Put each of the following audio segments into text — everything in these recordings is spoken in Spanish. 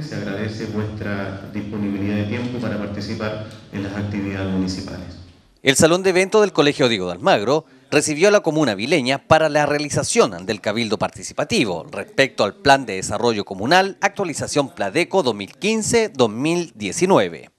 Se agradece vuestra disponibilidad de tiempo para participar en las actividades municipales. El Salón de evento del Colegio Diego de Almagro recibió a la comuna vileña para la realización del Cabildo Participativo respecto al Plan de Desarrollo Comunal Actualización Pladeco 2015-2019.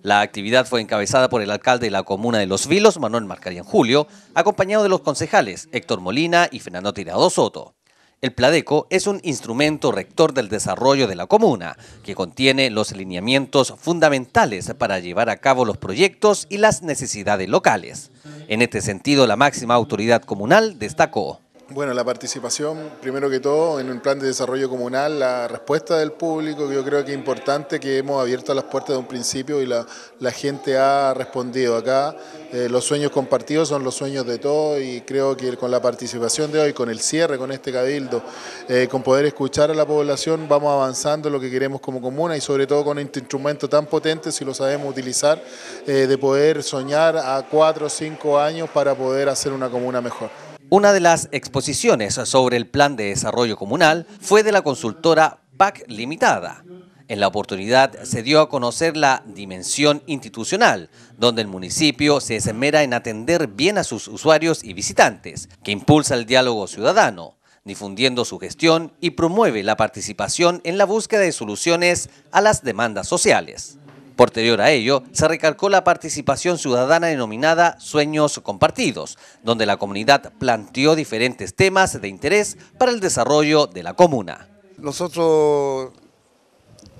La actividad fue encabezada por el alcalde de la comuna de Los Vilos, Manuel Marcarian Julio, acompañado de los concejales Héctor Molina y Fernando Tirado Soto. El Pladeco es un instrumento rector del desarrollo de la comuna, que contiene los lineamientos fundamentales para llevar a cabo los proyectos y las necesidades locales. En este sentido, la máxima autoridad comunal destacó. Bueno, la participación, primero que todo, en un plan de desarrollo comunal, la respuesta del público, yo creo que es importante que hemos abierto las puertas de un principio y la, gente ha respondido. Acá eh, los sueños compartidos son los sueños de todos y creo que con la participación de hoy, con el cierre, con este cabildo, eh, con poder escuchar a la población, vamos avanzando lo que queremos como comuna y sobre todo con este instrumento tan potente, si lo sabemos utilizar, eh, de poder soñar a cuatro o cinco años para poder hacer una comuna mejor. Una de las exposiciones sobre el Plan de Desarrollo Comunal fue de la consultora PAC Limitada. En la oportunidad se dio a conocer la dimensión institucional, donde el municipio se esmera en atender bien a sus usuarios y visitantes, que impulsa el diálogo ciudadano, difundiendo su gestión y promueve la participación en la búsqueda de soluciones a las demandas sociales. Posterior a ello, se recalcó la participación ciudadana denominada Sueños Compartidos, donde la comunidad planteó diferentes temas de interés para el desarrollo de la comuna. Nosotros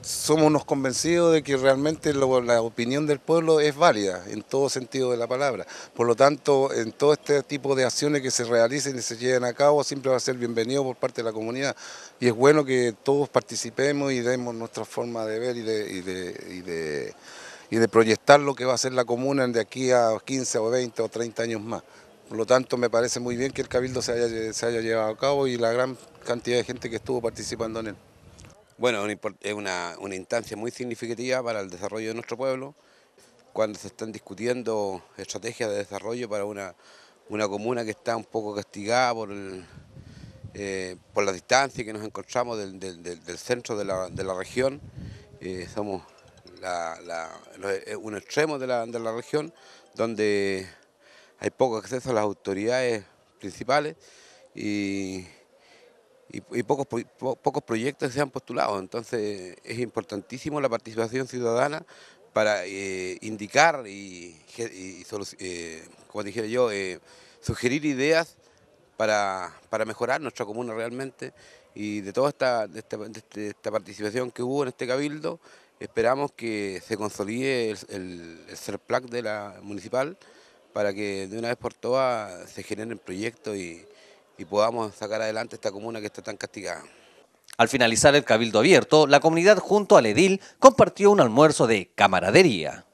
somos unos convencidos de que realmente la opinión del pueblo es válida en todo sentido de la palabra. Por lo tanto, en todo este tipo de acciones que se realicen y se lleven a cabo, siempre va a ser bienvenido por parte de la comunidad. Y es bueno que todos participemos y demos nuestra forma de ver y de, proyectar lo que va a ser la comuna de aquí a 15 o 20 o 30 años más. Por lo tanto, me parece muy bien que el Cabildo se haya, se haya llevado a cabo y la gran cantidad de gente que estuvo participando en él. Bueno, es una, instancia muy significativa para el desarrollo de nuestro pueblo, cuando se están discutiendo estrategias de desarrollo para una, una comuna que está un poco castigada por, eh, por la distancia que nos encontramos del, centro de la, región. Eh, somos eh, un extremo de la, de la región donde hay poco acceso a las autoridades principales y y, pocos, pocos proyectos se han postulado. Entonces es importantísimo la participación ciudadana para eh, indicar y, eh, como dijera yo, eh, sugerir ideas para, mejorar nuestra comuna realmente y de toda esta, este, esta, participación que hubo en este cabildo, esperamos que se consolide el, el, CERPLAC de la municipal para que de una vez por todas se generen proyectos y, y podamos sacar adelante esta comuna que está tan castigada. Al finalizar el cabildo abierto, la comunidad junto al edil compartió un almuerzo de camaradería.